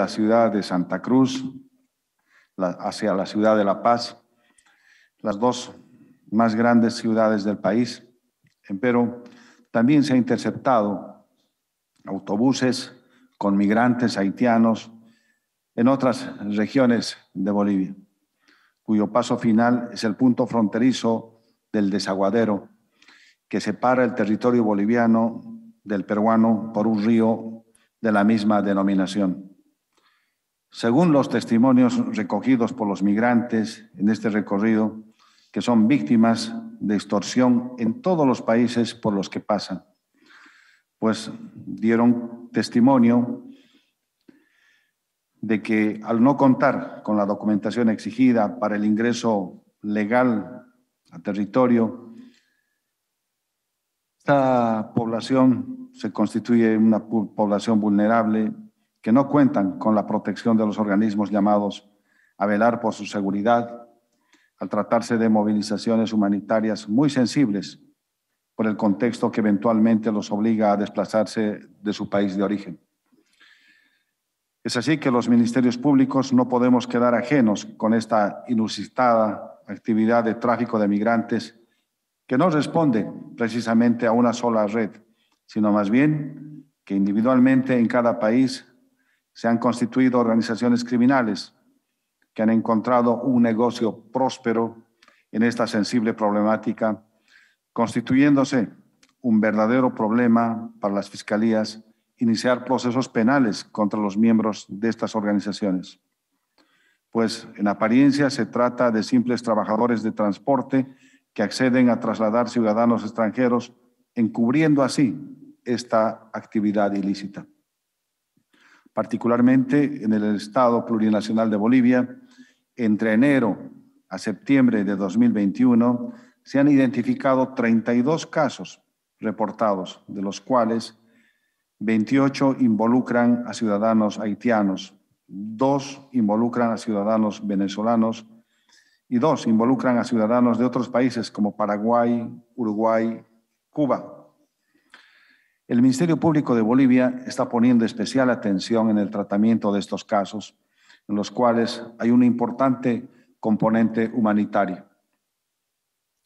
la ciudad de Santa Cruz, hacia la ciudad de La Paz, las dos más grandes ciudades del país. Pero también se ha interceptado autobuses con migrantes haitianos en otras regiones de Bolivia, cuyo paso final es el punto fronterizo del desaguadero que separa el territorio boliviano del peruano por un río de la misma denominación. Según los testimonios recogidos por los migrantes en este recorrido, que son víctimas de extorsión en todos los países por los que pasan, pues dieron testimonio de que al no contar con la documentación exigida para el ingreso legal a territorio, esta población se constituye una población vulnerable que no cuentan con la protección de los organismos llamados a velar por su seguridad, al tratarse de movilizaciones humanitarias muy sensibles por el contexto que eventualmente los obliga a desplazarse de su país de origen. Es así que los ministerios públicos no podemos quedar ajenos con esta inusitada actividad de tráfico de migrantes que no responde precisamente a una sola red, sino más bien que individualmente en cada país se han constituido organizaciones criminales que han encontrado un negocio próspero en esta sensible problemática, constituyéndose un verdadero problema para las fiscalías iniciar procesos penales contra los miembros de estas organizaciones. Pues en apariencia se trata de simples trabajadores de transporte que acceden a trasladar ciudadanos extranjeros, encubriendo así esta actividad ilícita particularmente en el Estado Plurinacional de Bolivia, entre enero a septiembre de 2021 se han identificado 32 casos reportados, de los cuales 28 involucran a ciudadanos haitianos, 2 involucran a ciudadanos venezolanos y 2 involucran a ciudadanos de otros países como Paraguay, Uruguay, Cuba, el Ministerio Público de Bolivia está poniendo especial atención en el tratamiento de estos casos, en los cuales hay un importante componente humanitario.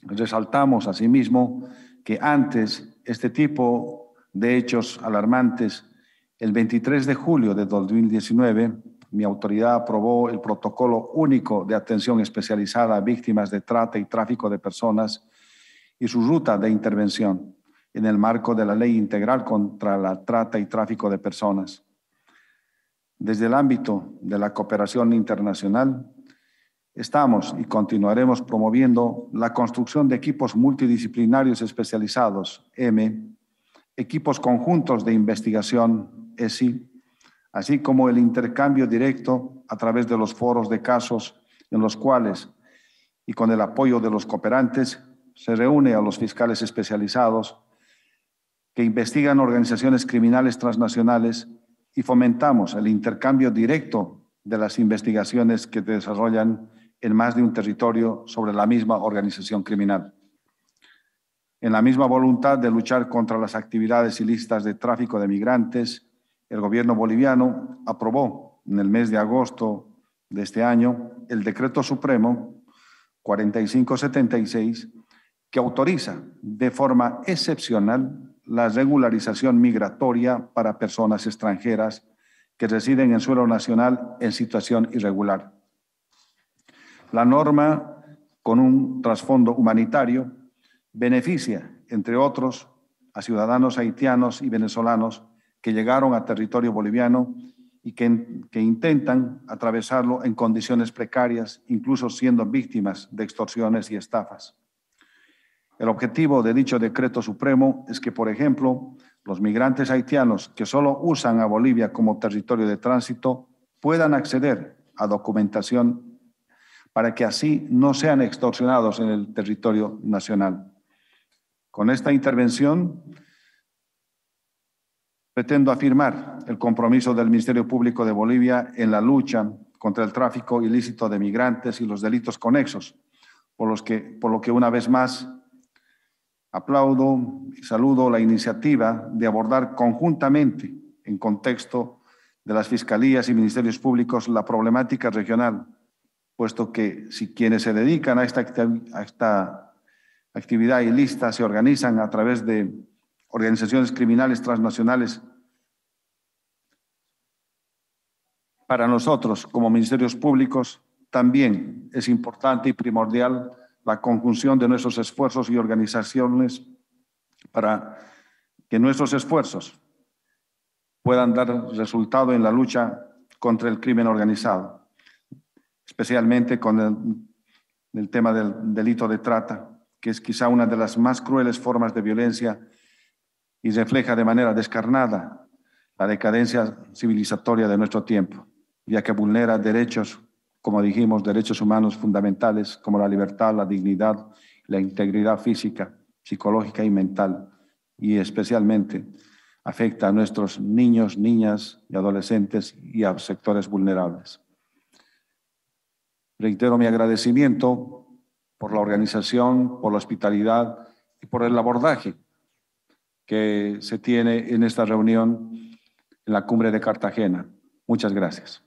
Resaltamos asimismo que antes este tipo de hechos alarmantes, el 23 de julio de 2019, mi autoridad aprobó el protocolo único de atención especializada a víctimas de trata y tráfico de personas y su ruta de intervención en el marco de la Ley Integral contra la Trata y Tráfico de Personas. Desde el ámbito de la cooperación internacional, estamos y continuaremos promoviendo la construcción de equipos multidisciplinarios especializados, M, equipos conjuntos de investigación, ESI, así como el intercambio directo a través de los foros de casos en los cuales, y con el apoyo de los cooperantes, se reúne a los fiscales especializados que investigan organizaciones criminales transnacionales y fomentamos el intercambio directo de las investigaciones que desarrollan en más de un territorio sobre la misma organización criminal. En la misma voluntad de luchar contra las actividades ilícitas de tráfico de migrantes, el gobierno boliviano aprobó en el mes de agosto de este año el decreto supremo 4576 que autoriza de forma excepcional la regularización migratoria para personas extranjeras que residen en suelo nacional en situación irregular. La norma, con un trasfondo humanitario, beneficia, entre otros, a ciudadanos haitianos y venezolanos que llegaron a territorio boliviano y que, que intentan atravesarlo en condiciones precarias, incluso siendo víctimas de extorsiones y estafas. El objetivo de dicho decreto supremo es que, por ejemplo, los migrantes haitianos que solo usan a Bolivia como territorio de tránsito puedan acceder a documentación para que así no sean extorsionados en el territorio nacional. Con esta intervención pretendo afirmar el compromiso del Ministerio Público de Bolivia en la lucha contra el tráfico ilícito de migrantes y los delitos conexos, por, los que, por lo que una vez más aplaudo y saludo la iniciativa de abordar conjuntamente en contexto de las fiscalías y ministerios públicos la problemática regional, puesto que si quienes se dedican a esta, a esta actividad se organizan a través de organizaciones criminales transnacionales, para nosotros como ministerios públicos también es importante y primordial la conjunción de nuestros esfuerzos y organizaciones para que nuestros esfuerzos puedan dar resultado en la lucha contra el crimen organizado, especialmente con el, tema del delito de trata, que es quizá una de las más crueles formas de violencia y refleja de manera descarnada la decadencia civilizatoria de nuestro tiempo, ya que vulnera derechos como dijimos, derechos humanos fundamentales como la libertad, la dignidad, la integridad física, psicológica y mental, y especialmente afecta a nuestros niños, niñas y adolescentes y a sectores vulnerables. Reitero mi agradecimiento por la organización, por la hospitalidad y por el abordaje que se tiene en esta reunión en la cumbre de Cartagena. Muchas gracias.